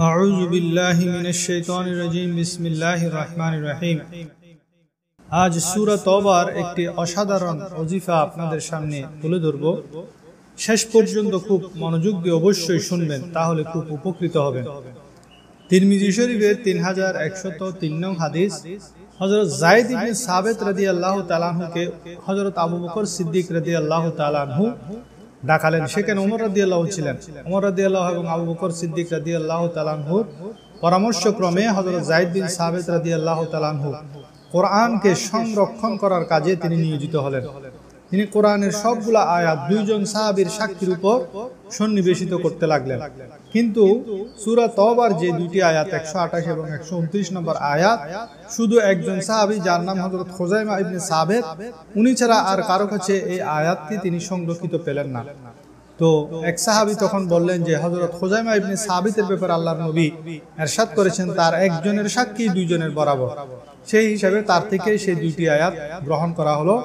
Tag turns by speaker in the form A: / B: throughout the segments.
A: أعوذ بالله من الشيطان الرجيم بسم الله الرحمن الرحيم আজ সুরা তবার একটি অসাধারণ অজিফা আপনাদের সামনে তুলে ধরব শেষ পর্যন্ত খুব মনোযোগ দিয়ে অবশ্যই শুনবেন তাহলে খুব উপকৃত হবেন তিরমিজি শরীফের তিন হাজার একশত তিন নং হাদিস হজরত জায়দ ইবনে সাবেত রাদি আল্লাহ তালাহুকে হজরত আবু বকর সিদ্দিক রাদি আল্লাহ তালাহু ডাকালেন সেখানে উমর রাদিয়াল্লাহ ছিলেন উমর রাদিয়াল্লাহ এবং আবু বকর সিদ্দিক রাদিয়াল্লাহ পরামর্শ পরামর্শক্রমে হজরত জাহিদ বিন সাবেদ রাদিয়াল্লাহ তালানহু কোরআনকে সংরক্ষণ করার কাজে তিনি নিয়োজিত হলেন তিনি কোরআনের সবগুলো আয়াত দুইজন সাহাবির সাক্ষীর উপর সন্নিবেশিত করতে লাগলেন কিন্তু সুরা তবার যে দুটি আয়াত একশো আঠাশ এবং একশো উনত্রিশ নম্বর আয়াত শুধু একজন সাহাবি যার নাম হজরত খোজাইমা ইবনে সাবেদ উনি ছাড়া আর কারো কাছে এই আয়াতটি তিনি সংরক্ষিত পেলেন না তো এক সাহাবি তখন বললেন যে হজরত খোজাইমা ইবনে সাবিতের ব্যাপারে আল্লাহ নবী এরশাদ করেছেন তার একজনের সাক্ষী দুইজনের বরাবর সেই হিসাবে তার থেকে সেই দুইটি আয়াত গ্রহণ করা হলো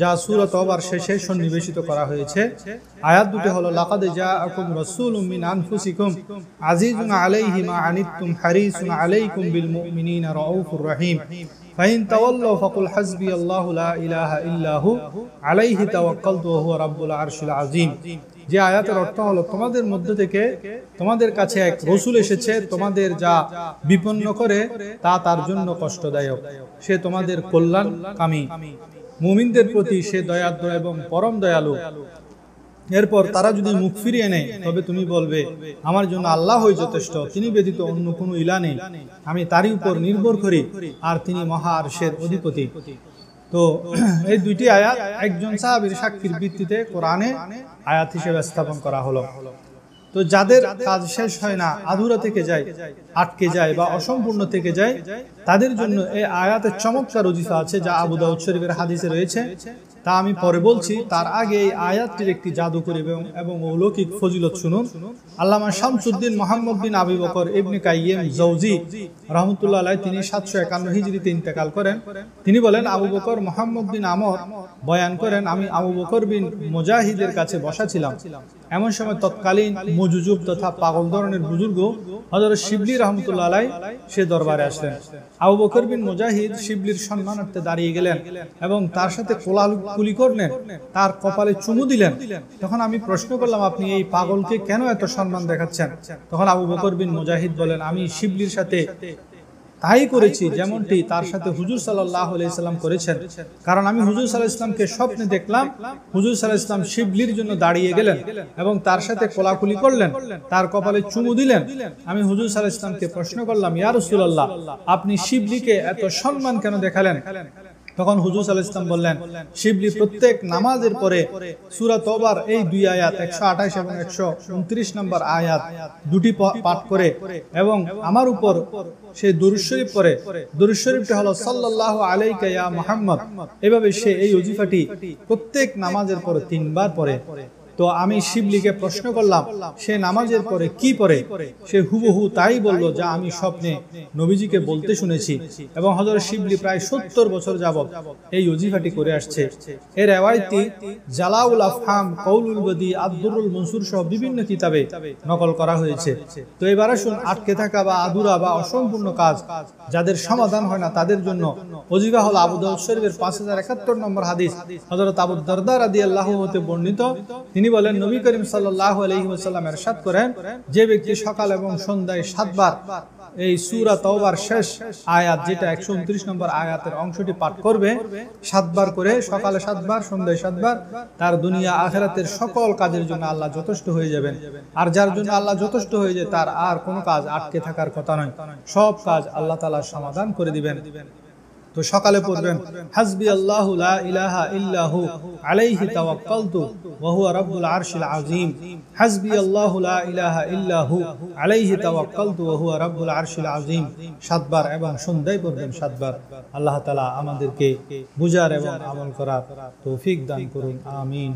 A: যা সুরত অবার শেষে সন্নিবেশিত করা হয়েছে আয়াত দুটি হলো লাকাদে যা আকুম রসুল মিন আনফুসিকুম আজিজুন আলাইহি আনিতুম হারিসুন আলাইকুম বিল মুমিনিনা রাউফুর রহিম ফাইন তাওয়াল্লাউ ফাকুল হাসবি আল্লাহু লা ইলাহা ইল্লাহু আলাইহি তাওয়াক্কালতু ওয়া হুয়া রাব্বুল আরশিল আযীম যে আয়াতের অর্থ হলো তোমাদের মধ্য থেকে তোমাদের কাছে এক রসুল এসেছে তোমাদের যা বিপন্ন করে তা তার জন্য কষ্টদায়ক সে তোমাদের কল্যাণকামী মুমিনদের প্রতি সে দয়াদ্র এবং পরম দয়ালু এরপর তারা যদি মুখ ফিরিয়ে নেয় তবে তুমি বলবে আমার জন্য আল্লাহ হই যথেষ্ট তিনি ব্যতীত অন্য কোনো ইলা নেই আমি তারই উপর নির্ভর করি আর তিনি মহা আর্শের অধিপতি তো এই দুইটি আয়াত একজন সাহাবির সাক্ষীর ভিত্তিতে কোরআনে আয়াত হিসেবে স্থাপন করা হলো তো যাদের কাজ শেষ হয় না আধুরা থেকে যায় আটকে যায় বা অসম্পূর্ণ থেকে যায় তাদের জন্য এই আয়াতের চমৎকার অজিফা আছে যা আবু দাউদ শরীফের হাদিসে রয়েছে তা আমি পরে বলছি তার আগে এই আয়াতটির একটি জাদুকর এবং এবং অলৌকিক ফজিলত শুনুন আল্লামা শামসুদ্দিন মোহাম্মদ বিন আবি বকর ইবনে কাইম জৌজি রহমতুল্লাহ আলাই তিনি সাতশো একান্ন হিজড়িতে ইন্তেকাল করেন তিনি বলেন আবু বকর মোহাম্মদ বিন আমর বয়ান করেন আমি আবু বকর বিন মুজাহিদের কাছে বসা ছিলাম এমন সময় তৎকালীন মজুজুব তথা পাগল ধরনের বুজুর্গ হজর শিবলি রহমতুল্লাহ আলাই সে দরবারে আসলেন আবু বকর বিন মুজাহিদ শিবলির সম্মানার্থে দাঁড়িয়ে গেলেন এবং তার সাথে কুলি করলেন তার কপালে চুমু দিলেন তখন আমি প্রশ্ন করলাম আপনি এই পাগলকে কেন এত সম্মান দেখাচ্ছেন তখন আবু বকর বিন মুজাহিদ বলেন আমি শিবলির সাথে তাই করেছি যেমনটি তার সাথে হুজুর সাল্লাহ ইসলাম করেছেন কারণ আমি হুজুর সাল্লাহ ইসলামকে স্বপ্নে দেখলাম হুজুর সাল্লাহ ইসলাম শিবলির জন্য দাঁড়িয়ে গেলেন এবং তার সাথে কোলাকুলি করলেন তার কপালে চুমু দিলেন আমি হুজুর সাল্লাহ ইসলামকে প্রশ্ন করলাম ইয়ারসুল্লাহ আপনি শিবলিকে এত সম্মান কেন দেখালেন তখন হুজুর আল ইসলাম বললেন শিবলি প্রত্যেক নামাজের পরে সুরা তোবার এই দুই আয়াত একশো আঠাশ এবং একশো উনত্রিশ নম্বর আয়াত দুটি পাঠ করে এবং আমার উপর সে দুরুশরীফ পরে দুরুশরীফটা হলো সাল্লাহ আলাইকা মোহাম্মদ এভাবে সে এই অজিফাটি প্রত্যেক নামাজের পরে তিনবার পরে তো আমি শিবলিকে প্রশ্ন করলাম সে নামাজের পরে কি পরে সে হুবহু তাই বলল যা আমি স্বপ্নে নবীজিকে বলতে শুনেছি এবং হজরত শিবলি প্রায় সত্তর বছর যাব এই অজিফাটি করে আসছে এর রেওয়ায়তটি জালাউল আফহাম কৌলুল বদি আব্দুরুল মনসুর সহ বিভিন্ন কিতাবে নকল করা হয়েছে তো এবার আসুন আটকে থাকা বা আদুরা বা অসম্পূর্ণ কাজ যাদের সমাধান হয় না তাদের জন্য অজিফা হল আবুদাউদ শরীফের পাঁচ হাজার একাত্তর নম্বর হাদিস হজরত আবুদ্দারদার আদি আল্লাহ হতে বর্ণিত তিনি তিনি বলেন নবী করিম সাল্লাম এর সাত করেন যে ব্যক্তি সকাল এবং সন্ধ্যায় সাতবার এই সুরা তওবার শেষ আয়াত যেটা একশো উনত্রিশ নম্বর আয়াতের অংশটি পাঠ করবে সাতবার করে সকালে সাতবার সন্ধ্যায় সাতবার তার দুনিয়া আখেরাতের সকল কাজের জন্য আল্লাহ যথেষ্ট হয়ে যাবেন আর যার জন্য আল্লাহ যথেষ্ট হয়ে যায় তার আর কোনো কাজ আটকে থাকার কথা নয় সব কাজ আল্লাহ তালা সমাধান করে দিবেন তো সকালে পড়বেন হাসবি আল্লাহ ইলাহা ইল্লাহু আলাইহি তাওয়াক্কালতু ওয়া হুয়া রাব্বুল আরশিল আযীম হাসবি আল্লাহ ইলাহা ইল্লাহু আলাইহি তাওয়াক্কালতু ওয়া হুয়া রাব্বুল আরশিল আযীম সাতবার এবং সন্ধ্যায় পড়বেন সাতবার আল্লাহ তাআলা আমাদেরকে বুঝার এবং আমল করার তৌফিক দান করুন আমিন